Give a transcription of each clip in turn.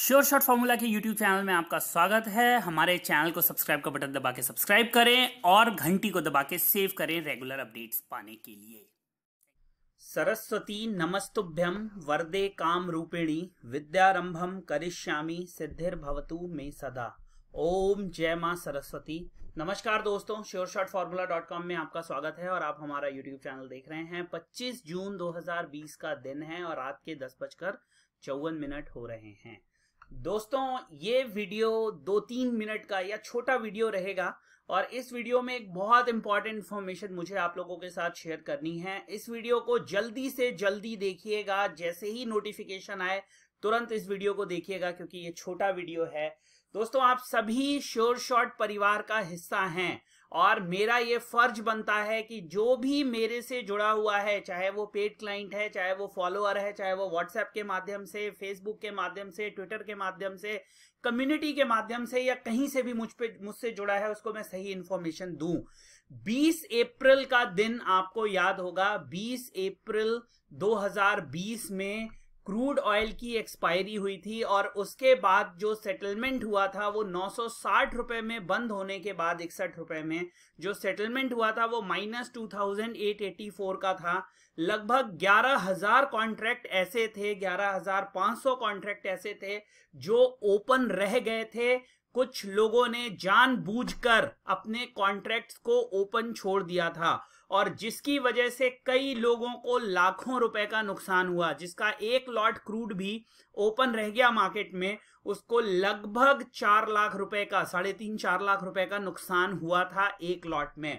sure short formula के YouTube channel में आपका स्वागत है हमारे चैनल को सब्सक्राइब का बटन दबा के सब्सक्राइब करें और घंटी को दबा के सेव करें रेगुलर अपडेट्स पाने के लिए सरस्वती नमस्तुभ्यम वरदे काम रूपिणी विद्यारंभम करिष्यामी भवतु में सदा ओम जय मां सरस्वती नमस्कार दोस्तों sure short formula dot com में आपका स्वागत है और आप हमारा यूट्यूब चैनल देख रहे हैं 25 जून 2020 का दिन है और रात के दस बजकर चौवन मिनट हो रहे हैं दोस्तों ये वीडियो दो तीन मिनट का या छोटा वीडियो रहेगा और इस वीडियो में एक बहुत इंपॉर्टेंट इन्फॉर्मेशन मुझे आप लोगों के साथ शेयर करनी है इस वीडियो को जल्दी से जल्दी देखिएगा जैसे ही नोटिफिकेशन आए तुरंत इस वीडियो को देखिएगा क्योंकि ये छोटा वीडियो है दोस्तों आप सभी श्योर शॉर्ट परिवार का हिस्सा हैं और मेरा ये फर्ज बनता है कि जो भी मेरे से जुड़ा हुआ है चाहे वो पेड क्लाइंट है चाहे वो फॉलोअर है चाहे वो व्हाट्सएप के माध्यम से फेसबुक के माध्यम से ट्विटर के माध्यम से कम्युनिटी के माध्यम से या कहीं से भी मुझ पे मुझसे जुड़ा है उसको मैं सही इन्फॉर्मेशन दूं 20 अप्रैल का दिन आपको याद होगा 20 अप्रैल 2020 में क्रूड ऑयल की एक्सपायरी हुई थी और उसके बाद जो सेटलमेंट हुआ था वो 960 रुपए में बंद होने के बाद इकसठ रुपए में जो सेटलमेंट हुआ था वो माइनस टू का था लगभग 11000 कॉन्ट्रैक्ट ऐसे थे 11500 कॉन्ट्रैक्ट ऐसे थे जो ओपन रह गए थे कुछ लोगों ने जानबूझकर अपने कॉन्ट्रैक्ट्स को ओपन छोड़ दिया था और जिसकी वजह से कई लोगों को लाखों रुपए का नुकसान हुआ जिसका एक लॉट क्रूड भी ओपन रह गया मार्केट में उसको लगभग चार लाख रुपए का साढ़े तीन चार लाख रुपए का नुकसान हुआ था एक लॉट में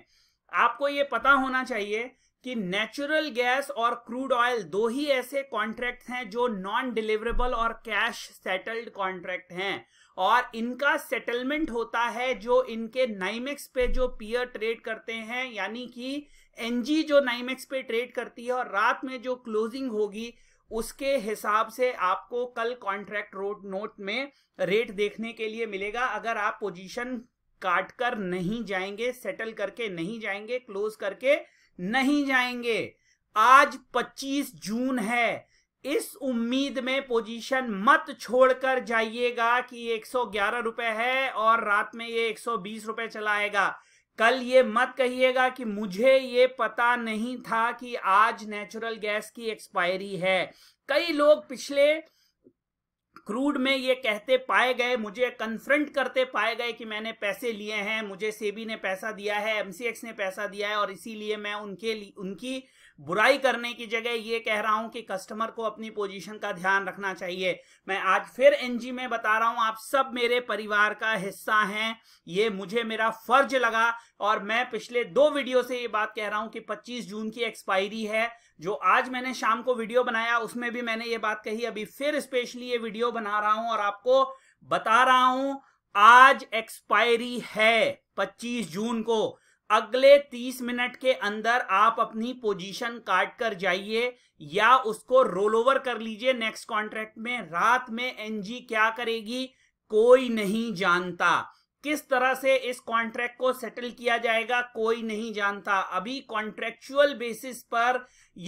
आपको ये पता होना चाहिए कि नेचुरल गैस और क्रूड ऑयल दो ही ऐसे कॉन्ट्रैक्ट हैं जो नॉन डिलीवरेबल और कैश सेटल्ड कॉन्ट्रैक्ट हैं और इनका सेटलमेंट होता है जो इनके नाइमेक्स पे जो पियर ट्रेड करते हैं यानी कि एनजी जो नाइमेक्स पे ट्रेड करती है और रात में जो क्लोजिंग होगी उसके हिसाब से आपको कल कॉन्ट्रैक्ट रोड नोट में रेट देखने के लिए मिलेगा अगर आप पोजीशन काट कर नहीं जाएंगे सेटल करके नहीं जाएंगे क्लोज करके नहीं जाएंगे आज 25 जून है इस उम्मीद में पोजीशन मत छोड़कर जाइएगा कि 111 रुपए है और रात में ये 120 रुपए चलाएगा कल ये मत कहिएगा कि मुझे ये पता नहीं था कि आज नेचुरल गैस की एक्सपायरी है कई लोग पिछले क्रूड में ये कहते पाए गए मुझे कन्फ्रंट करते पाए गए कि मैंने पैसे लिए हैं मुझे सेबी ने पैसा दिया है एमसीएक्स ने पैसा दिया है और इसीलिए मैं उनके उनकी बुराई करने की जगह ये कह रहा हूं कि कस्टमर को अपनी पोजीशन का ध्यान रखना चाहिए मैं आज फिर एनजी में बता रहा हूं आप सब मेरे परिवार का हिस्सा हैं ये मुझे मेरा फर्ज लगा और मैं पिछले दो वीडियो से ये बात कह रहा हूं कि 25 जून की एक्सपायरी है जो आज मैंने शाम को वीडियो बनाया उसमें भी मैंने ये बात कही अभी फिर स्पेशली ये वीडियो बना रहा हूं और आपको बता रहा हूं आज एक्सपायरी है 25 जून को अगले 30 मिनट के अंदर आप अपनी पोजीशन काट कर जाइए या उसको रोल ओवर कर लीजिए नेक्स्ट कॉन्ट्रैक्ट में रात में एनजी क्या करेगी कोई नहीं जानता किस तरह से इस कॉन्ट्रैक्ट को सेटल किया जाएगा कोई नहीं जानता अभी कॉन्ट्रेक्चुअल बेसिस पर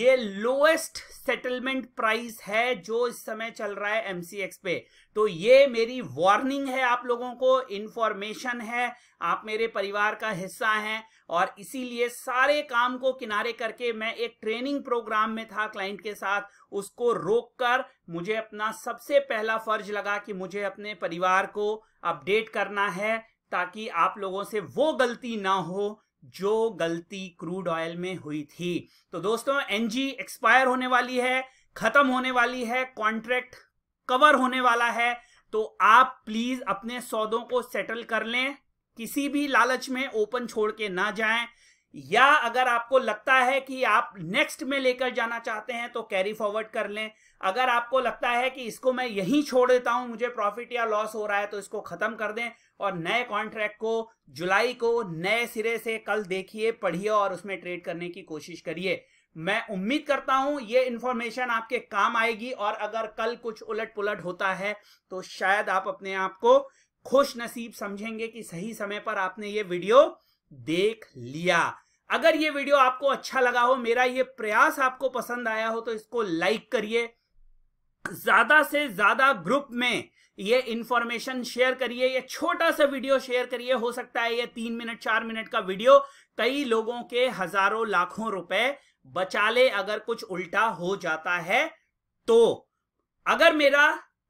यह लोएस्ट सेटलमेंट प्राइस है जो इस समय चल रहा है एमसीएक्स पे तो ये मेरी वार्निंग है आप लोगों को इन्फॉर्मेशन है आप मेरे परिवार का हिस्सा हैं और इसीलिए सारे काम को किनारे करके मैं एक ट्रेनिंग प्रोग्राम में था क्लाइंट के साथ उसको रोककर मुझे अपना सबसे पहला फर्ज लगा कि मुझे अपने परिवार को अपडेट करना है ताकि आप लोगों से वो गलती ना हो जो गलती क्रूड ऑयल में हुई थी तो दोस्तों एनजी एक्सपायर होने वाली है खत्म होने वाली है कॉन्ट्रैक्ट कवर होने वाला है तो आप प्लीज अपने सौदों को सेटल कर लें किसी भी लालच में ओपन छोड़ के ना जाएं या अगर आपको लगता है कि आप नेक्स्ट में लेकर जाना चाहते हैं तो कैरी फॉरवर्ड कर लें अगर आपको लगता है कि इसको मैं यहीं छोड़ देता हूं मुझे प्रॉफिट या लॉस हो रहा है तो इसको खत्म कर दें और नए कॉन्ट्रैक्ट को जुलाई को नए सिरे से कल देखिए पढ़िए और उसमें ट्रेड करने की कोशिश करिए मैं उम्मीद करता हूं ये इंफॉर्मेशन आपके काम आएगी और अगर कल कुछ उलट पुलट होता है तो शायद आप अपने आप को खुश नसीब समझेंगे कि सही समय पर आपने ये वीडियो देख लिया अगर ये वीडियो आपको अच्छा लगा हो मेरा ये प्रयास आपको पसंद आया हो तो इसको लाइक करिए ज्यादा से ज्यादा ग्रुप में ये इंफॉर्मेशन शेयर करिए ये छोटा सा वीडियो शेयर करिए हो सकता है ये तीन मिनट चार मिनट का वीडियो कई लोगों के हजारों लाखों रुपए बचा ले अगर कुछ उल्टा हो जाता है तो अगर मेरा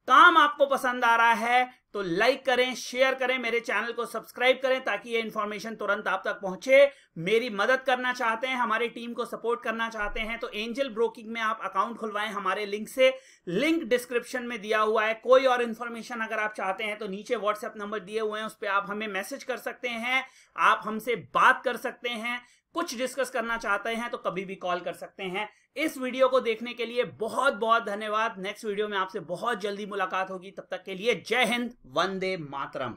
काम आपको पसंद आ रहा है तो लाइक करें शेयर करें मेरे चैनल को सब्सक्राइब करें ताकि ये इंफॉर्मेशन तुरंत आप तक पहुंचे मेरी मदद करना चाहते हैं हमारी टीम को सपोर्ट करना चाहते हैं तो एंजल ब्रोकिंग में आप अकाउंट खुलवाएं हमारे लिंक से लिंक डिस्क्रिप्शन में दिया हुआ है कोई और इंफॉर्मेशन अगर आप चाहते हैं तो नीचे व्हाट्सएप नंबर दिए हुए हैं उस पर आप हमें मैसेज कर सकते हैं आप हमसे बात कर सकते हैं कुछ डिस्कस करना चाहते हैं तो कभी भी कॉल कर सकते हैं इस वीडियो को देखने के लिए बहुत बहुत धन्यवाद नेक्स्ट वीडियो में आपसे बहुत जल्दी मुलाकात होगी तब तक के लिए जय हिंद वंदे मातरम